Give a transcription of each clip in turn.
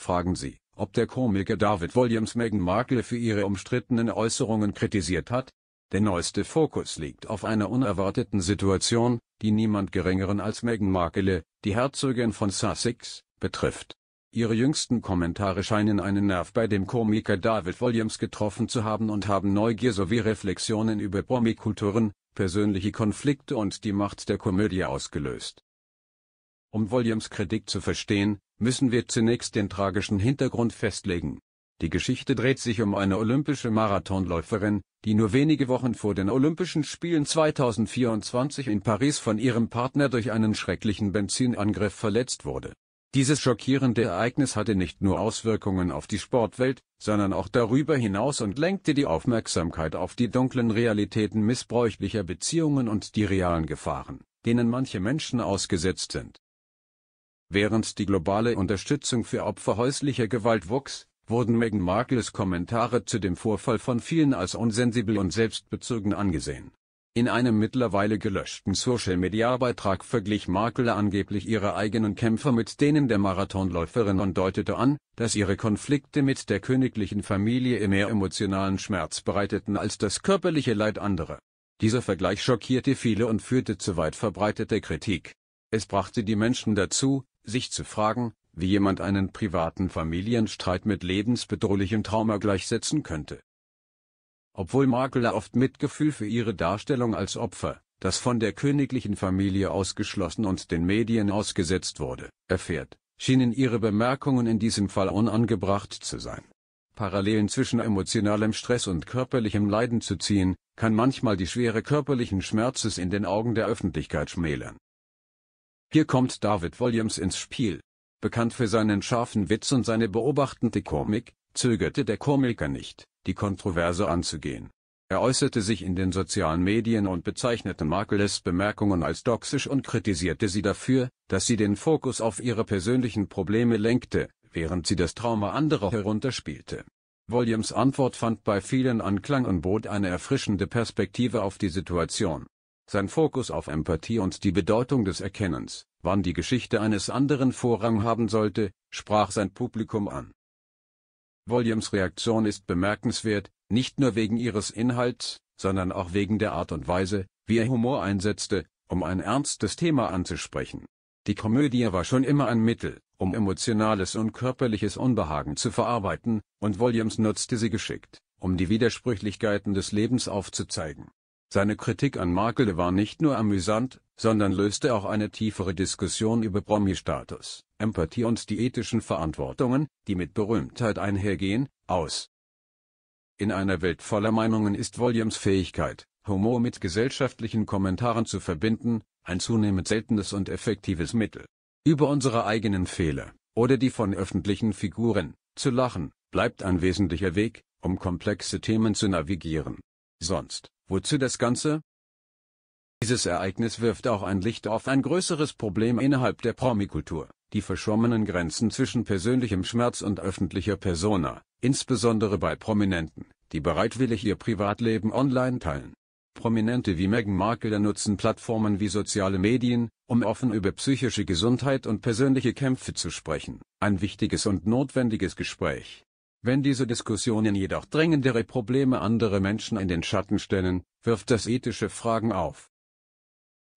fragen Sie, ob der Komiker David Williams Meghan Markle für ihre umstrittenen Äußerungen kritisiert hat? Der neueste Fokus liegt auf einer unerwarteten Situation, die niemand Geringeren als Meghan Markle, die Herzogin von Sussex, betrifft. Ihre jüngsten Kommentare scheinen einen Nerv bei dem Komiker David Williams getroffen zu haben und haben Neugier sowie Reflexionen über Promikulturen, persönliche Konflikte und die Macht der Komödie ausgelöst. Um Williams Kritik zu verstehen, müssen wir zunächst den tragischen Hintergrund festlegen. Die Geschichte dreht sich um eine olympische Marathonläuferin, die nur wenige Wochen vor den Olympischen Spielen 2024 in Paris von ihrem Partner durch einen schrecklichen Benzinangriff verletzt wurde. Dieses schockierende Ereignis hatte nicht nur Auswirkungen auf die Sportwelt, sondern auch darüber hinaus und lenkte die Aufmerksamkeit auf die dunklen Realitäten missbräuchlicher Beziehungen und die realen Gefahren, denen manche Menschen ausgesetzt sind. Während die globale Unterstützung für Opfer häuslicher Gewalt wuchs, wurden Meghan Markles Kommentare zu dem Vorfall von vielen als unsensibel und selbstbezogen angesehen. In einem mittlerweile gelöschten Social-Media-Beitrag verglich Markle angeblich ihre eigenen Kämpfer mit denen der Marathonläuferin und deutete an, dass ihre Konflikte mit der königlichen Familie ihr mehr emotionalen Schmerz bereiteten als das körperliche Leid anderer. Dieser Vergleich schockierte viele und führte zu weit verbreiteter Kritik. Es brachte die Menschen dazu, sich zu fragen, wie jemand einen privaten Familienstreit mit lebensbedrohlichem Trauma gleichsetzen könnte. Obwohl Makler oft Mitgefühl für ihre Darstellung als Opfer, das von der königlichen Familie ausgeschlossen und den Medien ausgesetzt wurde, erfährt, schienen ihre Bemerkungen in diesem Fall unangebracht zu sein. Parallelen zwischen emotionalem Stress und körperlichem Leiden zu ziehen, kann manchmal die Schwere körperlichen Schmerzes in den Augen der Öffentlichkeit schmälern hier kommt David Williams ins Spiel. Bekannt für seinen scharfen Witz und seine beobachtende Komik, zögerte der Komiker nicht, die Kontroverse anzugehen. Er äußerte sich in den sozialen Medien und bezeichnete Markles Bemerkungen als toxisch und kritisierte sie dafür, dass sie den Fokus auf ihre persönlichen Probleme lenkte, während sie das Trauma anderer herunterspielte. Williams Antwort fand bei vielen Anklang und bot eine erfrischende Perspektive auf die Situation. Sein Fokus auf Empathie und die Bedeutung des Erkennens, wann die Geschichte eines anderen Vorrang haben sollte, sprach sein Publikum an. Williams Reaktion ist bemerkenswert, nicht nur wegen ihres Inhalts, sondern auch wegen der Art und Weise, wie er Humor einsetzte, um ein ernstes Thema anzusprechen. Die Komödie war schon immer ein Mittel, um emotionales und körperliches Unbehagen zu verarbeiten, und Williams nutzte sie geschickt, um die Widersprüchlichkeiten des Lebens aufzuzeigen. Seine Kritik an Markle war nicht nur amüsant, sondern löste auch eine tiefere Diskussion über Promi-Status, Empathie und die ethischen Verantwortungen, die mit Berühmtheit einhergehen, aus. In einer Welt voller Meinungen ist Williams Fähigkeit, Humor mit gesellschaftlichen Kommentaren zu verbinden, ein zunehmend seltenes und effektives Mittel. Über unsere eigenen Fehler, oder die von öffentlichen Figuren, zu lachen, bleibt ein wesentlicher Weg, um komplexe Themen zu navigieren. Sonst, wozu das Ganze? Dieses Ereignis wirft auch ein Licht auf ein größeres Problem innerhalb der Promikultur, die verschwommenen Grenzen zwischen persönlichem Schmerz und öffentlicher Persona, insbesondere bei Prominenten, die bereitwillig ihr Privatleben online teilen. Prominente wie Meghan Markle nutzen Plattformen wie soziale Medien, um offen über psychische Gesundheit und persönliche Kämpfe zu sprechen. Ein wichtiges und notwendiges Gespräch, wenn diese Diskussionen jedoch drängendere Probleme anderer Menschen in den Schatten stellen, wirft das ethische Fragen auf.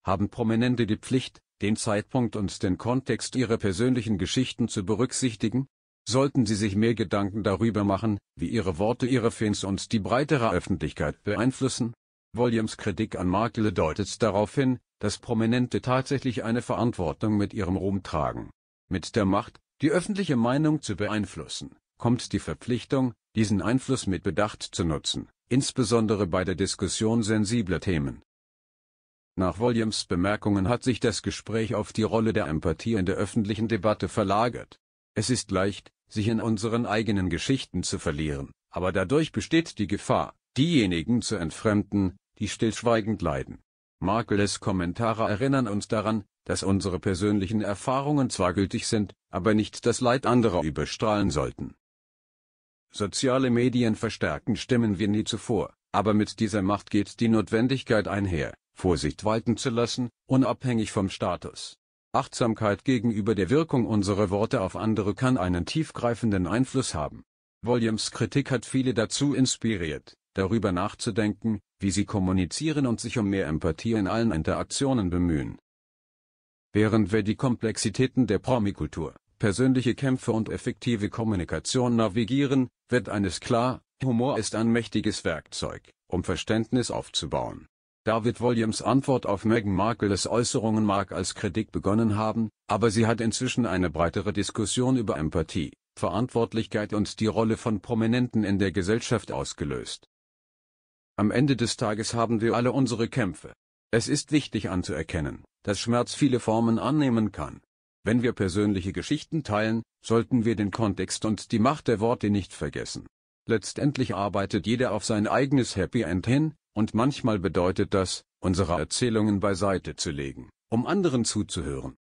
Haben Prominente die Pflicht, den Zeitpunkt und den Kontext ihrer persönlichen Geschichten zu berücksichtigen? Sollten sie sich mehr Gedanken darüber machen, wie ihre Worte ihre Fans und die breitere Öffentlichkeit beeinflussen? Williams Kritik an Markle deutet darauf hin, dass Prominente tatsächlich eine Verantwortung mit ihrem Ruhm tragen. Mit der Macht, die öffentliche Meinung zu beeinflussen kommt die Verpflichtung, diesen Einfluss mit Bedacht zu nutzen, insbesondere bei der Diskussion sensibler Themen. Nach Williams Bemerkungen hat sich das Gespräch auf die Rolle der Empathie in der öffentlichen Debatte verlagert. Es ist leicht, sich in unseren eigenen Geschichten zu verlieren, aber dadurch besteht die Gefahr, diejenigen zu entfremden, die stillschweigend leiden. Markles Kommentare erinnern uns daran, dass unsere persönlichen Erfahrungen zwar gültig sind, aber nicht das Leid anderer überstrahlen sollten. Soziale Medien verstärken Stimmen wie nie zuvor, aber mit dieser Macht geht die Notwendigkeit einher, Vorsicht walten zu lassen, unabhängig vom Status. Achtsamkeit gegenüber der Wirkung unserer Worte auf andere kann einen tiefgreifenden Einfluss haben. Williams Kritik hat viele dazu inspiriert, darüber nachzudenken, wie sie kommunizieren und sich um mehr Empathie in allen Interaktionen bemühen. Während wir die Komplexitäten der Promikultur, persönliche Kämpfe und effektive Kommunikation navigieren, wird eines klar, Humor ist ein mächtiges Werkzeug, um Verständnis aufzubauen. David Williams Antwort auf Meghan Markles Äußerungen mag als Kritik begonnen haben, aber sie hat inzwischen eine breitere Diskussion über Empathie, Verantwortlichkeit und die Rolle von Prominenten in der Gesellschaft ausgelöst. Am Ende des Tages haben wir alle unsere Kämpfe. Es ist wichtig anzuerkennen, dass Schmerz viele Formen annehmen kann. Wenn wir persönliche Geschichten teilen, sollten wir den Kontext und die Macht der Worte nicht vergessen. Letztendlich arbeitet jeder auf sein eigenes Happy End hin, und manchmal bedeutet das, unsere Erzählungen beiseite zu legen, um anderen zuzuhören.